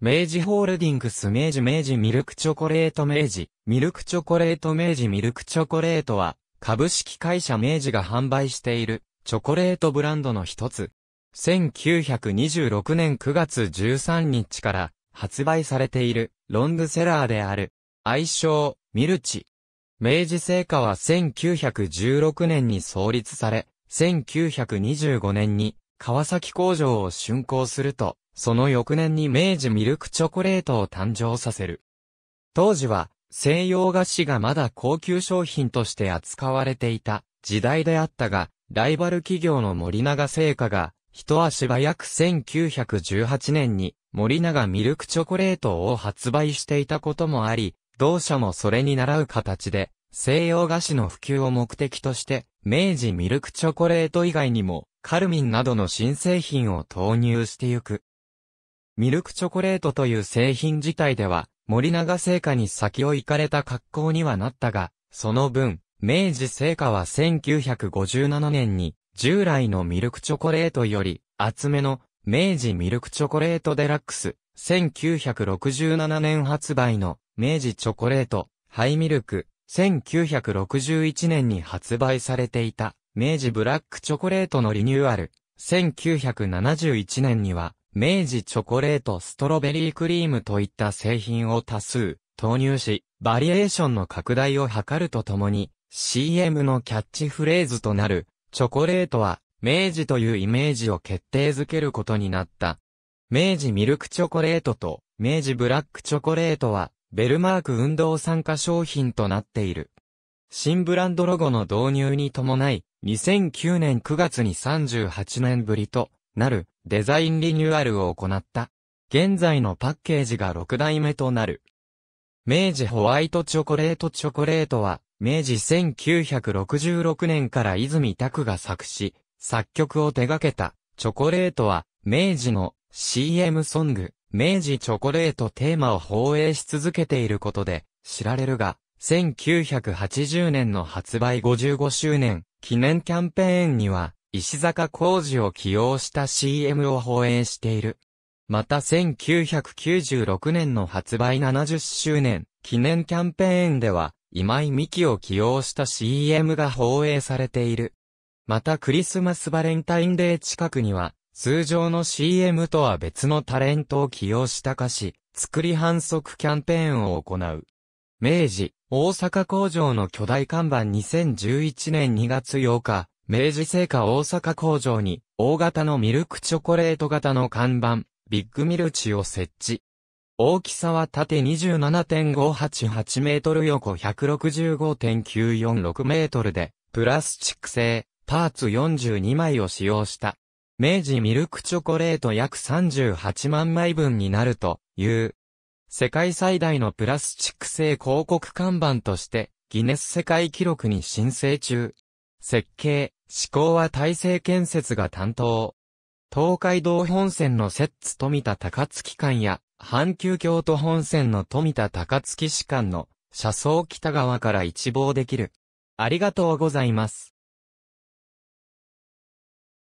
明治ホールディングス明治明治ミルクチョコレート明治、ミルクチョコレート明治ミルクチョコレートは、株式会社明治が販売している、チョコレートブランドの一つ。1926年9月13日から発売されているロングセラーである愛称ミルチ。明治製菓は1916年に創立され、1925年に川崎工場を竣工すると、その翌年に明治ミルクチョコレートを誕生させる。当時は、西洋菓子がまだ高級商品として扱われていた時代であったが、ライバル企業の森永製菓が、一足早く1918年に森永ミルクチョコレートを発売していたこともあり、同社もそれに倣う形で、西洋菓子の普及を目的として、明治ミルクチョコレート以外にも、カルミンなどの新製品を投入してゆく。ミルクチョコレートという製品自体では、森永製菓に先を行かれた格好にはなったが、その分、明治製菓は1957年に、従来のミルクチョコレートより、厚めの、明治ミルクチョコレートデラックス、1967年発売の、明治チョコレート、ハイミルク、1961年に発売されていた、明治ブラックチョコレートのリニューアル、1971年には、明治チョコレートストロベリークリームといった製品を多数投入し、バリエーションの拡大を図るとともに、CM のキャッチフレーズとなる、チョコレートは、明治というイメージを決定づけることになった。明治ミルクチョコレートと、明治ブラックチョコレートは、ベルマーク運動参加商品となっている。新ブランドロゴの導入に伴い、2009年9月に38年ぶりと、なるデザインリニューアルを行った。現在のパッケージが6代目となる。明治ホワイトチョコレートチョコレートは、明治1966年から泉拓が作詞、作曲を手掛けた、チョコレートは、明治の CM ソング、明治チョコレートテーマを放映し続けていることで、知られるが、1980年の発売55周年記念キャンペーンには、石坂浩二を起用した CM を放映している。また1996年の発売70周年記念キャンペーンでは、今井美希を起用した CM が放映されている。またクリスマスバレンタインデー近くには、通常の CM とは別のタレントを起用した歌詞、作り反則キャンペーンを行う。明治、大阪工場の巨大看板2011年2月8日、明治製菓大阪工場に、大型のミルクチョコレート型の看板、ビッグミルチを設置。大きさは縦27.588メートル横165.946メートルで、プラスチック製、パーツ42枚を使用した。明治ミルクチョコレート約38万枚分になるという、世界最大のプラスチック製広告看板として、ギネス世界記録に申請中。設計、思考は大成建設が担当。東海道本線の摂津富田高槻間や、阪急京都本線の富田高槻市間の、車窓北側から一望できる。ありがとうございます。